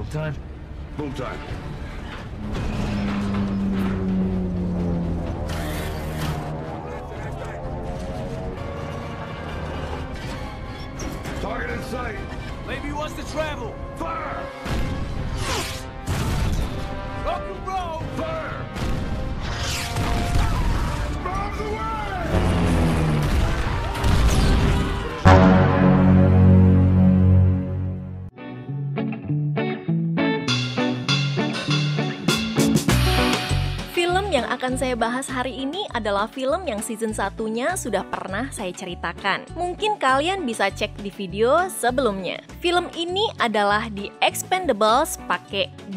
Boom time? Boom time. Target in sight. Maybe wants to travel. Fire! Up you roll! Fire! Bomb the world! akan saya bahas hari ini adalah film yang season satunya sudah pernah saya ceritakan. Mungkin kalian bisa cek di video sebelumnya. Film ini adalah The Expendables pakai 2.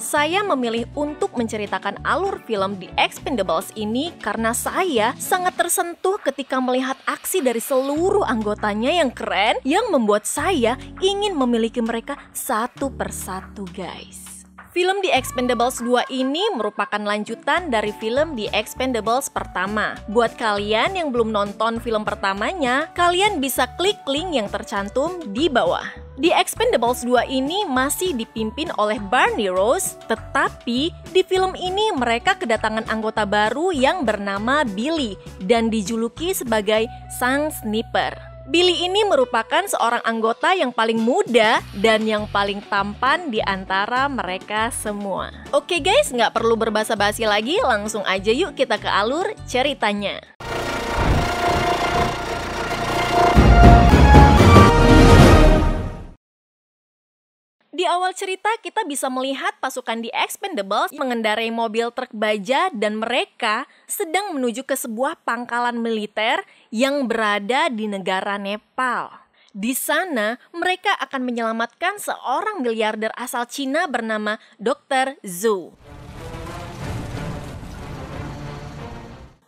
Saya memilih untuk menceritakan alur film The Expendables ini karena saya sangat tersentuh ketika melihat aksi dari seluruh anggotanya yang keren yang membuat saya ingin memiliki mereka satu persatu guys. Film The Expendables 2 ini merupakan lanjutan dari film The Expendables pertama. Buat kalian yang belum nonton film pertamanya, kalian bisa klik link yang tercantum di bawah. The Expendables 2 ini masih dipimpin oleh Barney Rose, tetapi di film ini mereka kedatangan anggota baru yang bernama Billy dan dijuluki sebagai Sang Sniper. Billy ini merupakan seorang anggota yang paling muda dan yang paling tampan di antara mereka semua. Oke guys, nggak perlu berbahasa basi lagi, langsung aja yuk kita ke alur ceritanya. Di awal cerita kita bisa melihat pasukan di Expendables mengendarai mobil truk baja dan mereka sedang menuju ke sebuah pangkalan militer yang berada di negara Nepal. Di sana, mereka akan menyelamatkan seorang miliarder asal Cina bernama Dr. Zhu.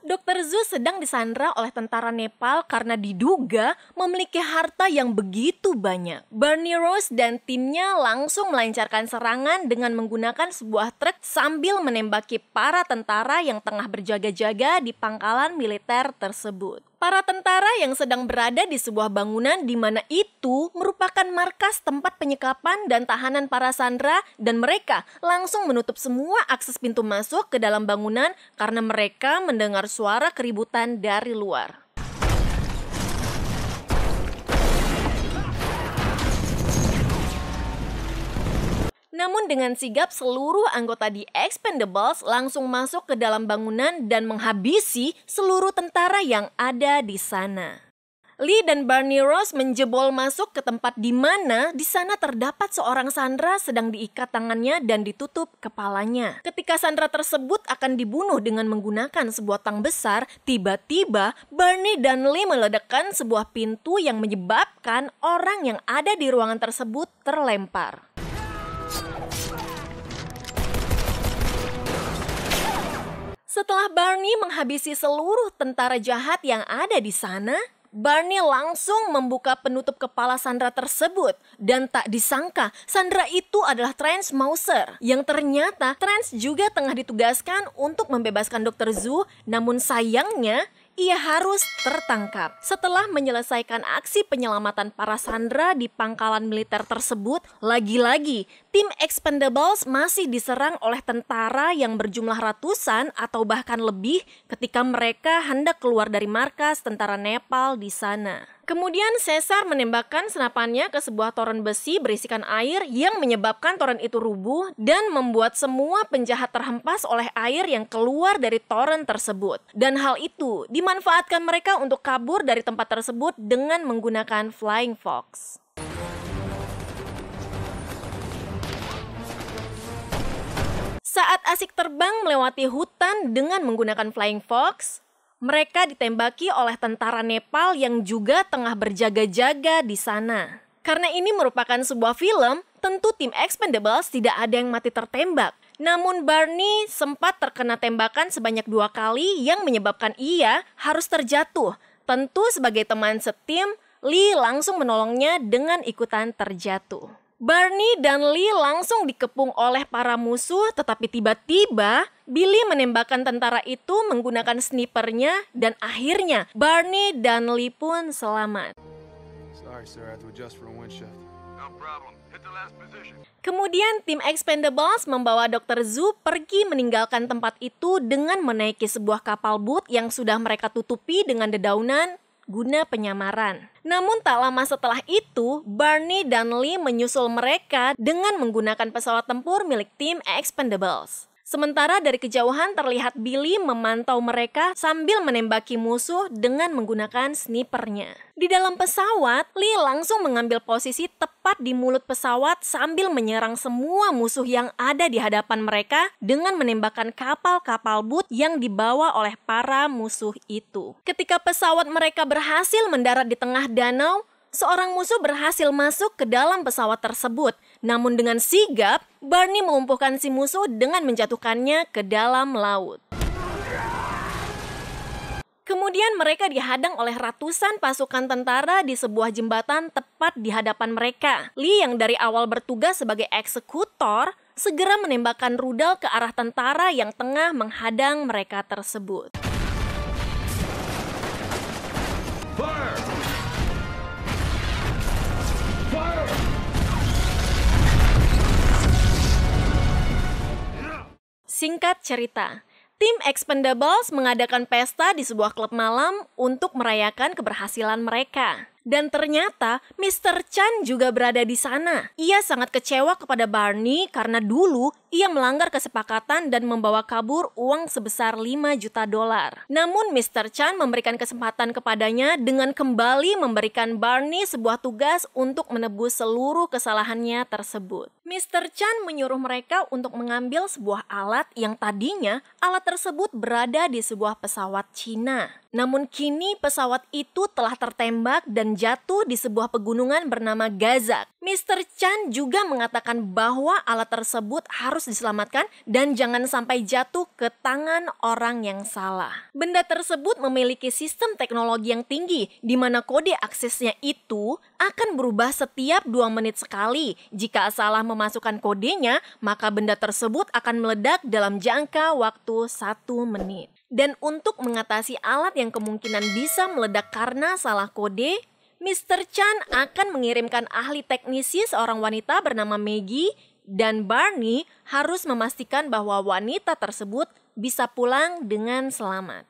Dr. Zhu sedang disandra oleh tentara Nepal karena diduga memiliki harta yang begitu banyak. Bernie Rose dan timnya langsung melancarkan serangan dengan menggunakan sebuah truk sambil menembaki para tentara yang tengah berjaga-jaga di pangkalan militer tersebut para tentara yang sedang berada di sebuah bangunan di mana itu merupakan markas tempat penyekapan dan tahanan para sandera dan mereka langsung menutup semua akses pintu masuk ke dalam bangunan karena mereka mendengar suara keributan dari luar. Namun dengan sigap seluruh anggota di Expendables langsung masuk ke dalam bangunan dan menghabisi seluruh tentara yang ada di sana. Lee dan Barney Ross menjebol masuk ke tempat di mana di sana terdapat seorang Sandra sedang diikat tangannya dan ditutup kepalanya. Ketika Sandra tersebut akan dibunuh dengan menggunakan sebuah tang besar, tiba-tiba Barney dan Lee meledakkan sebuah pintu yang menyebabkan orang yang ada di ruangan tersebut terlempar. Setelah Barney menghabisi seluruh tentara jahat yang ada di sana, Barney langsung membuka penutup kepala Sandra tersebut dan tak disangka Sandra itu adalah Trans Mauser yang ternyata Trans juga tengah ditugaskan untuk membebaskan Dr. Zhu, namun sayangnya ia harus tertangkap. Setelah menyelesaikan aksi penyelamatan para sandera di pangkalan militer tersebut, lagi-lagi tim Expendables masih diserang oleh tentara yang berjumlah ratusan atau bahkan lebih ketika mereka hendak keluar dari markas tentara Nepal di sana. Kemudian Caesar menembakkan senapannya ke sebuah toren besi berisikan air yang menyebabkan toren itu rubuh dan membuat semua penjahat terhempas oleh air yang keluar dari toren tersebut. Dan hal itu dimanfaatkan mereka untuk kabur dari tempat tersebut dengan menggunakan flying fox. Saat asik terbang melewati hutan dengan menggunakan flying fox, mereka ditembaki oleh tentara Nepal yang juga tengah berjaga-jaga di sana. Karena ini merupakan sebuah film, tentu tim Expendables tidak ada yang mati tertembak. Namun Barney sempat terkena tembakan sebanyak dua kali yang menyebabkan ia harus terjatuh. Tentu sebagai teman setim, Lee langsung menolongnya dengan ikutan terjatuh. Barney dan Lee langsung dikepung oleh para musuh tetapi tiba-tiba Billy menembakkan tentara itu menggunakan snipernya dan akhirnya Barney dan Lee pun selamat. Sorry sir, I had to Kemudian tim Expendables membawa Dr. Zhu pergi meninggalkan tempat itu dengan menaiki sebuah kapal boot yang sudah mereka tutupi dengan dedaunan guna penyamaran. Namun tak lama setelah itu, Barney dan Lee menyusul mereka dengan menggunakan pesawat tempur milik tim Expendables. Sementara dari kejauhan terlihat Billy memantau mereka sambil menembaki musuh dengan menggunakan snipernya. Di dalam pesawat, Lee langsung mengambil posisi tepat di mulut pesawat sambil menyerang semua musuh yang ada di hadapan mereka dengan menembakkan kapal-kapal boot yang dibawa oleh para musuh itu. Ketika pesawat mereka berhasil mendarat di tengah danau, seorang musuh berhasil masuk ke dalam pesawat tersebut – namun dengan sigap, Barney melumpuhkan si musuh dengan menjatuhkannya ke dalam laut. Kemudian mereka dihadang oleh ratusan pasukan tentara di sebuah jembatan tepat di hadapan mereka. Lee yang dari awal bertugas sebagai eksekutor segera menembakkan rudal ke arah tentara yang tengah menghadang mereka tersebut. Singkat cerita, tim Expendables mengadakan pesta di sebuah klub malam untuk merayakan keberhasilan mereka. Dan ternyata Mr. Chan juga berada di sana. Ia sangat kecewa kepada Barney karena dulu ia melanggar kesepakatan dan membawa kabur uang sebesar 5 juta dolar. Namun Mr. Chan memberikan kesempatan kepadanya dengan kembali memberikan Barney sebuah tugas untuk menebus seluruh kesalahannya tersebut. Mr. Chan menyuruh mereka untuk mengambil sebuah alat yang tadinya alat tersebut berada di sebuah pesawat Cina. Namun kini pesawat itu telah tertembak dan jatuh di sebuah pegunungan bernama Gaza. Mr. Chan juga mengatakan bahwa alat tersebut harus diselamatkan dan jangan sampai jatuh ke tangan orang yang salah. Benda tersebut memiliki sistem teknologi yang tinggi di mana kode aksesnya itu akan berubah setiap dua menit sekali. Jika salah memasukkan kodenya, maka benda tersebut akan meledak dalam jangka waktu satu menit. Dan untuk mengatasi alat yang kemungkinan bisa meledak karena salah kode, Mr. Chan akan mengirimkan ahli teknisi seorang wanita bernama Maggie dan Barney harus memastikan bahwa wanita tersebut bisa pulang dengan selamat.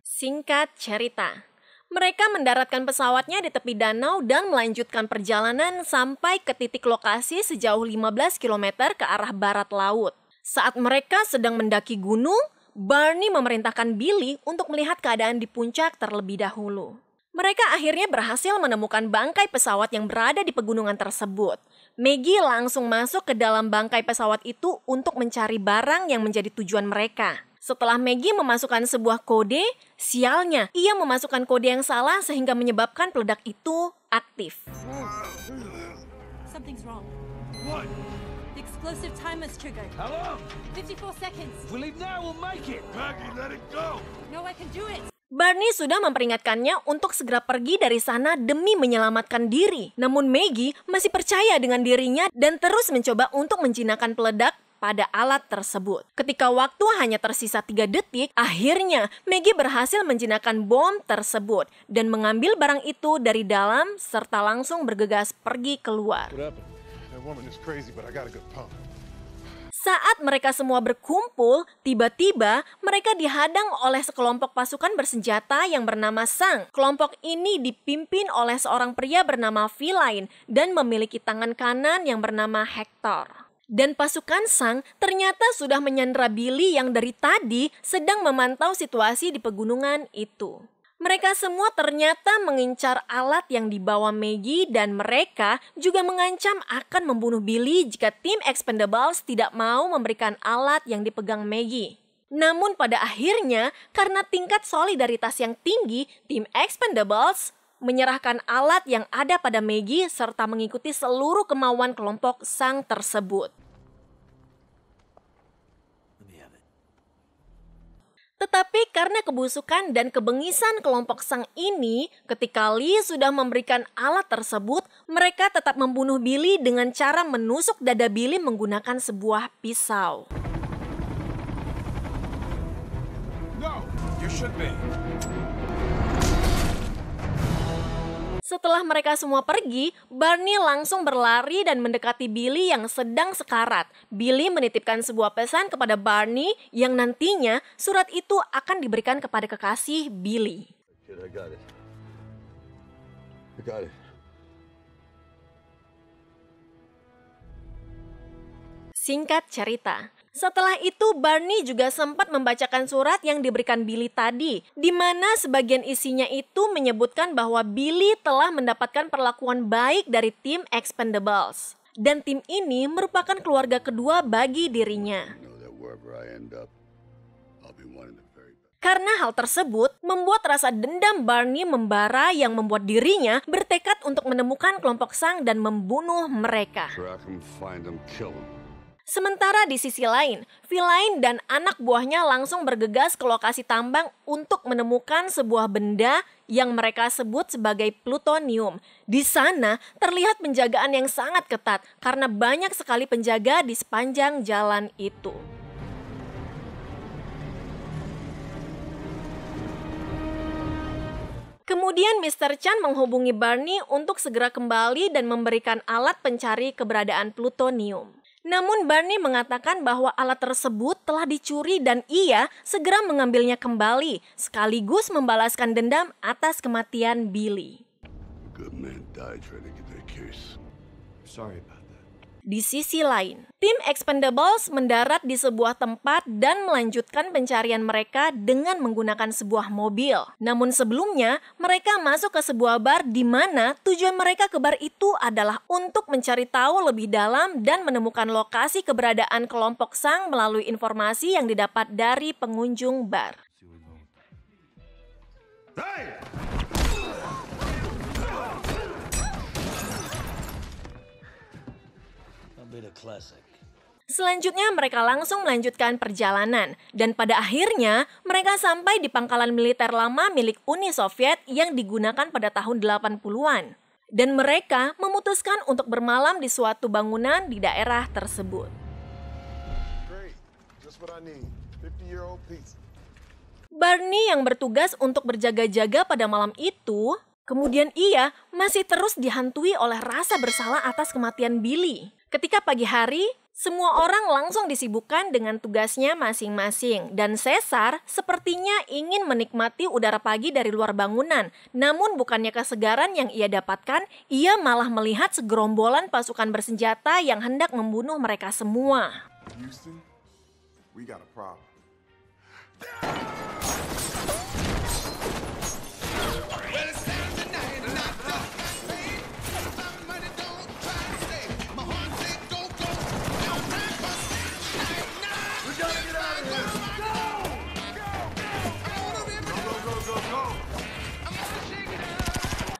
Singkat cerita, mereka mendaratkan pesawatnya di tepi danau dan melanjutkan perjalanan sampai ke titik lokasi sejauh 15 km ke arah barat laut. Saat mereka sedang mendaki gunung, Barney memerintahkan Billy untuk melihat keadaan di puncak terlebih dahulu. Mereka akhirnya berhasil menemukan bangkai pesawat yang berada di pegunungan tersebut. Maggie langsung masuk ke dalam bangkai pesawat itu untuk mencari barang yang menjadi tujuan mereka. Setelah Maggie memasukkan sebuah kode, sialnya ia memasukkan kode yang salah sehingga menyebabkan peledak itu aktif. Something's wrong. Explosive timer's triggered. How long? 54 seconds. we leave now, we'll make it. Maggie, let it go. No, I can do it. Barney sudah memperingatkannya untuk segera pergi dari sana demi menyelamatkan diri. Namun Maggie masih percaya dengan dirinya dan terus mencoba untuk menjinakkan peledak pada alat tersebut. Ketika waktu hanya tersisa tiga detik, akhirnya Maggie berhasil menjinakkan bom tersebut dan mengambil barang itu dari dalam serta langsung bergegas pergi keluar. Berapa? Saat mereka semua berkumpul, tiba-tiba mereka dihadang oleh sekelompok pasukan bersenjata yang bernama Sang. Kelompok ini dipimpin oleh seorang pria bernama Feline dan memiliki tangan kanan yang bernama Hector. Dan pasukan Sang ternyata sudah menyandra Billy yang dari tadi sedang memantau situasi di pegunungan itu. Mereka semua ternyata mengincar alat yang dibawa Maggie dan mereka juga mengancam akan membunuh Billy jika tim Expendables tidak mau memberikan alat yang dipegang Maggie. Namun pada akhirnya, karena tingkat solidaritas yang tinggi, tim Expendables menyerahkan alat yang ada pada Maggie serta mengikuti seluruh kemauan kelompok sang tersebut. Tetapi karena kebusukan dan kebengisan kelompok Sang ini, ketika Lee sudah memberikan alat tersebut, mereka tetap membunuh Billy dengan cara menusuk dada Billy menggunakan sebuah pisau. No, you should be. Setelah mereka semua pergi, Barney langsung berlari dan mendekati Billy yang sedang sekarat. Billy menitipkan sebuah pesan kepada Barney yang nantinya surat itu akan diberikan kepada kekasih Billy. Singkat cerita, setelah itu, Barney juga sempat membacakan surat yang diberikan Billy tadi, di mana sebagian isinya itu menyebutkan bahwa Billy telah mendapatkan perlakuan baik dari tim Expendables. Dan tim ini merupakan keluarga kedua bagi dirinya. Karena hal tersebut membuat rasa dendam Barney membara yang membuat dirinya bertekad untuk menemukan kelompok Sang dan membunuh mereka. Sementara di sisi lain, Vilain dan anak buahnya langsung bergegas ke lokasi tambang untuk menemukan sebuah benda yang mereka sebut sebagai plutonium. Di sana terlihat penjagaan yang sangat ketat karena banyak sekali penjaga di sepanjang jalan itu. Kemudian Mr. Chan menghubungi Barney untuk segera kembali dan memberikan alat pencari keberadaan plutonium. Namun Barney mengatakan bahwa alat tersebut telah dicuri dan ia segera mengambilnya kembali sekaligus membalaskan dendam atas kematian Billy. Good man died di sisi lain, tim Expendables mendarat di sebuah tempat dan melanjutkan pencarian mereka dengan menggunakan sebuah mobil. Namun sebelumnya, mereka masuk ke sebuah bar di mana tujuan mereka ke bar itu adalah untuk mencari tahu lebih dalam dan menemukan lokasi keberadaan kelompok Sang melalui informasi yang didapat dari pengunjung bar. Hey! Selanjutnya mereka langsung melanjutkan perjalanan dan pada akhirnya mereka sampai di pangkalan militer lama milik Uni Soviet yang digunakan pada tahun 80-an. Dan mereka memutuskan untuk bermalam di suatu bangunan di daerah tersebut. Barney yang bertugas untuk berjaga-jaga pada malam itu, kemudian ia masih terus dihantui oleh rasa bersalah atas kematian Billy. Ketika pagi hari, semua orang langsung disibukkan dengan tugasnya masing-masing, dan Cesar sepertinya ingin menikmati udara pagi dari luar bangunan. Namun, bukannya kesegaran yang ia dapatkan, ia malah melihat segerombolan pasukan bersenjata yang hendak membunuh mereka semua. Houston, we got a problem.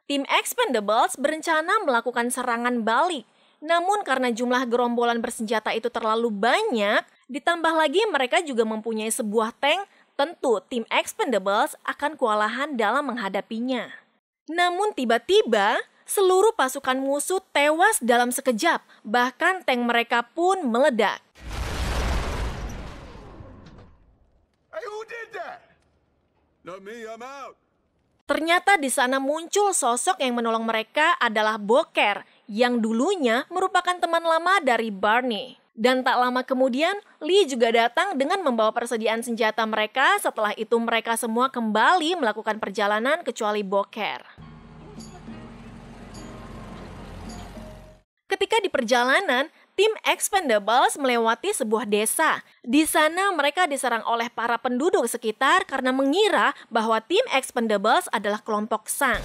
Tim Expendables berencana melakukan serangan balik. Namun karena jumlah gerombolan bersenjata itu terlalu banyak, ditambah lagi mereka juga mempunyai sebuah tank, tentu tim Expendables akan kewalahan dalam menghadapinya. Namun tiba-tiba, seluruh pasukan musuh tewas dalam sekejap, bahkan tank mereka pun meledak. Hey, who did that? Not me, I'm out. Ternyata di sana muncul sosok yang menolong mereka adalah Boker yang dulunya merupakan teman lama dari Barney. Dan tak lama kemudian, Lee juga datang dengan membawa persediaan senjata mereka. Setelah itu mereka semua kembali melakukan perjalanan kecuali Boker. Ketika di perjalanan, tim Expendables melewati sebuah desa. Di sana mereka diserang oleh para penduduk sekitar karena mengira bahwa tim Expendables adalah kelompok Sang.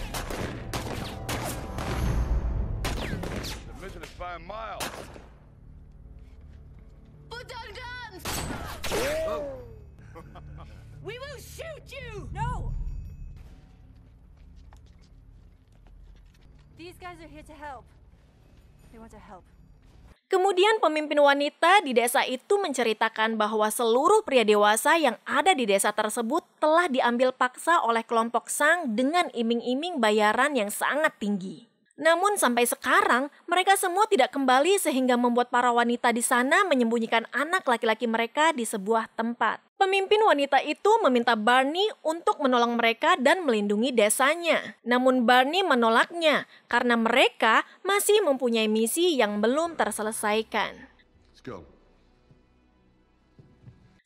We Kemudian pemimpin wanita di desa itu menceritakan bahwa seluruh pria dewasa yang ada di desa tersebut telah diambil paksa oleh kelompok Sang dengan iming-iming bayaran yang sangat tinggi. Namun sampai sekarang, mereka semua tidak kembali sehingga membuat para wanita di sana menyembunyikan anak laki-laki mereka di sebuah tempat. Pemimpin wanita itu meminta Barney untuk menolong mereka dan melindungi desanya. Namun Barney menolaknya karena mereka masih mempunyai misi yang belum terselesaikan. Let's go.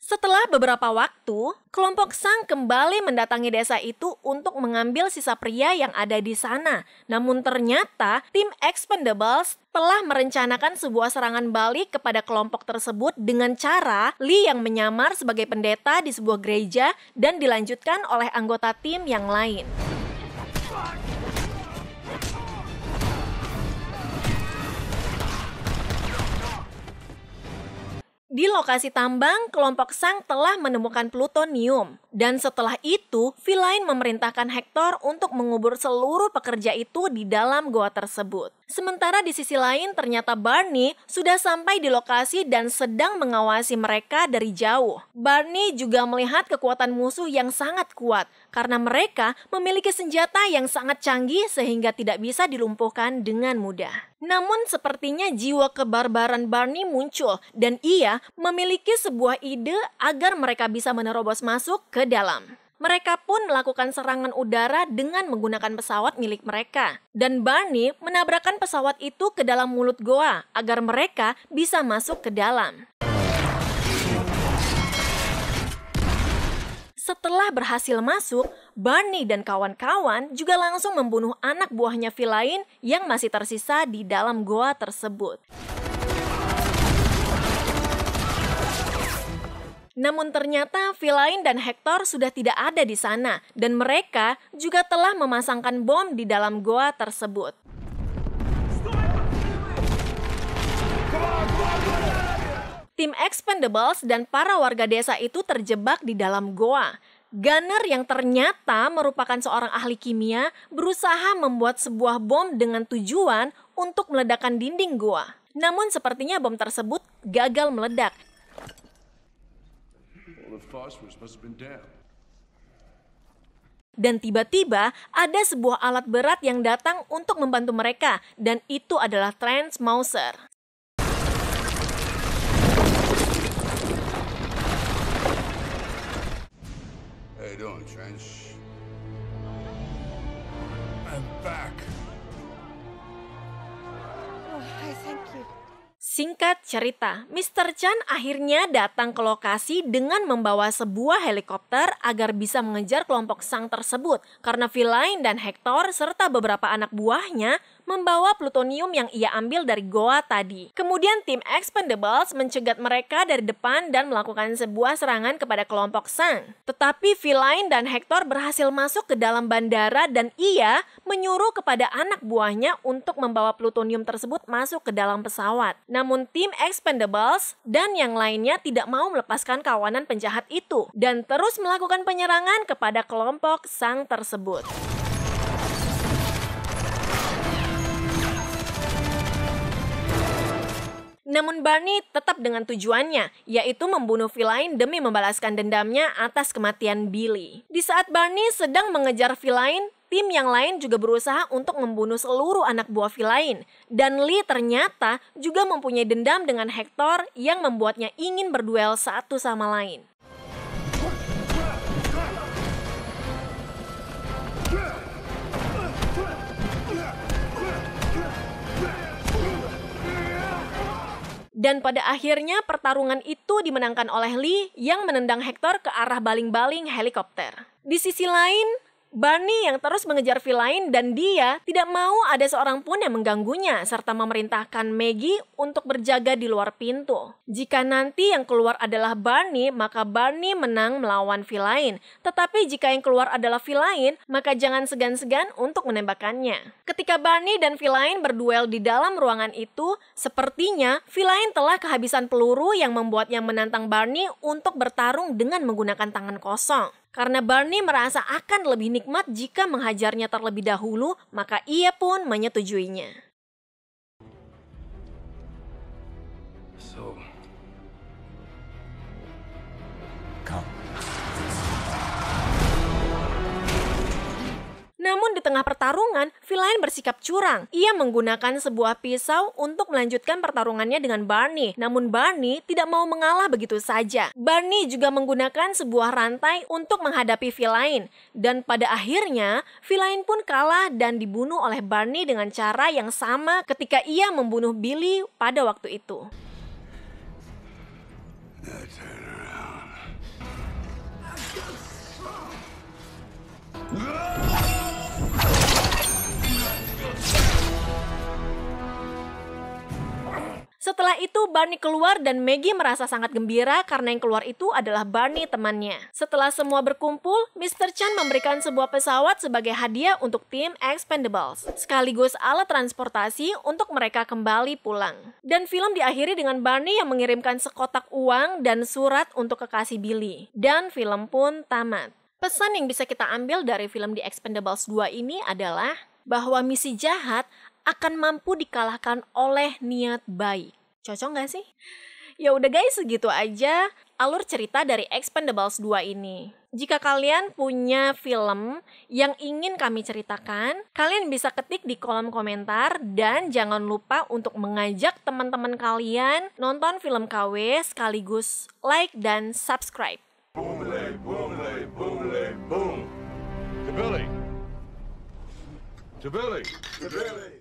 Setelah beberapa waktu, kelompok Sang kembali mendatangi desa itu untuk mengambil sisa pria yang ada di sana. Namun ternyata tim Expendables telah merencanakan sebuah serangan balik kepada kelompok tersebut dengan cara Lee yang menyamar sebagai pendeta di sebuah gereja dan dilanjutkan oleh anggota tim yang lain. Di lokasi tambang, kelompok Sang telah menemukan plutonium. Dan setelah itu, Villain memerintahkan Hector untuk mengubur seluruh pekerja itu di dalam goa tersebut. Sementara di sisi lain, ternyata Barney sudah sampai di lokasi dan sedang mengawasi mereka dari jauh. Barney juga melihat kekuatan musuh yang sangat kuat, karena mereka memiliki senjata yang sangat canggih sehingga tidak bisa dilumpuhkan dengan mudah. Namun sepertinya jiwa kebarbaran Barney muncul dan ia memiliki sebuah ide agar mereka bisa menerobos masuk ke dalam. Mereka pun melakukan serangan udara dengan menggunakan pesawat milik mereka. Dan Barney menabrakkan pesawat itu ke dalam mulut goa agar mereka bisa masuk ke dalam. Setelah berhasil masuk, Barney dan kawan-kawan juga langsung membunuh anak buahnya V lain yang masih tersisa di dalam goa tersebut. Namun ternyata Vilain dan Hector sudah tidak ada di sana dan mereka juga telah memasangkan bom di dalam goa tersebut. Tim Expendables dan para warga desa itu terjebak di dalam goa. Gunner yang ternyata merupakan seorang ahli kimia berusaha membuat sebuah bom dengan tujuan untuk meledakkan dinding goa. Namun sepertinya bom tersebut gagal meledak. Dan tiba-tiba ada sebuah alat berat yang datang untuk membantu mereka dan itu adalah Transmouser. How you Trench? I'm back. Oh, hi, thank you. Singkat cerita, Mr. Chan akhirnya datang ke lokasi dengan membawa sebuah helikopter agar bisa mengejar kelompok sang tersebut karena Villain dan Hector serta beberapa anak buahnya membawa plutonium yang ia ambil dari goa tadi. Kemudian tim Expendables mencegat mereka dari depan dan melakukan sebuah serangan kepada kelompok Sang. Tetapi Feline dan Hector berhasil masuk ke dalam bandara dan ia menyuruh kepada anak buahnya untuk membawa plutonium tersebut masuk ke dalam pesawat. Namun tim Expendables dan yang lainnya tidak mau melepaskan kawanan penjahat itu dan terus melakukan penyerangan kepada kelompok Sang tersebut. Namun Barney tetap dengan tujuannya, yaitu membunuh Villain demi membalaskan dendamnya atas kematian Billy. Di saat Barney sedang mengejar Villain, tim yang lain juga berusaha untuk membunuh seluruh anak buah Villain. Dan Lee ternyata juga mempunyai dendam dengan Hector yang membuatnya ingin berduel satu sama lain. Dan pada akhirnya pertarungan itu dimenangkan oleh Lee yang menendang Hector ke arah baling-baling helikopter. Di sisi lain, Barney yang terus mengejar V dan dia tidak mau ada seorang pun yang mengganggunya serta memerintahkan Maggie untuk berjaga di luar pintu. Jika nanti yang keluar adalah Barney, maka Barney menang melawan V Tetapi jika yang keluar adalah V maka jangan segan-segan untuk menembakkannya. Ketika Barney dan V berduel di dalam ruangan itu, sepertinya V telah kehabisan peluru yang membuatnya menantang Barney untuk bertarung dengan menggunakan tangan kosong. Karena Barney merasa akan lebih nikmat jika menghajarnya terlebih dahulu, maka ia pun menyetujuinya. So, come. Namun di tengah pertarungan, Villain bersikap curang. Ia menggunakan sebuah pisau untuk melanjutkan pertarungannya dengan Barney. Namun Barney tidak mau mengalah begitu saja. Barney juga menggunakan sebuah rantai untuk menghadapi Villain. Dan pada akhirnya, Villain pun kalah dan dibunuh oleh Barney dengan cara yang sama ketika ia membunuh Billy pada waktu itu. Setelah itu, Barney keluar dan Maggie merasa sangat gembira karena yang keluar itu adalah Barney temannya. Setelah semua berkumpul, Mr. Chan memberikan sebuah pesawat sebagai hadiah untuk tim Expendables, sekaligus alat transportasi untuk mereka kembali pulang. Dan film diakhiri dengan Barney yang mengirimkan sekotak uang dan surat untuk kekasih Billy. Dan film pun tamat. Pesan yang bisa kita ambil dari film The Expendables 2 ini adalah bahwa misi jahat akan mampu dikalahkan oleh niat baik. Cocok nggak sih? Ya udah guys, segitu aja alur cerita dari Expendables 2 ini. Jika kalian punya film yang ingin kami ceritakan, kalian bisa ketik di kolom komentar dan jangan lupa untuk mengajak teman-teman kalian nonton film KW sekaligus like dan subscribe. Boom, boom, boom, boom. To Billy. To Billy. To Billy.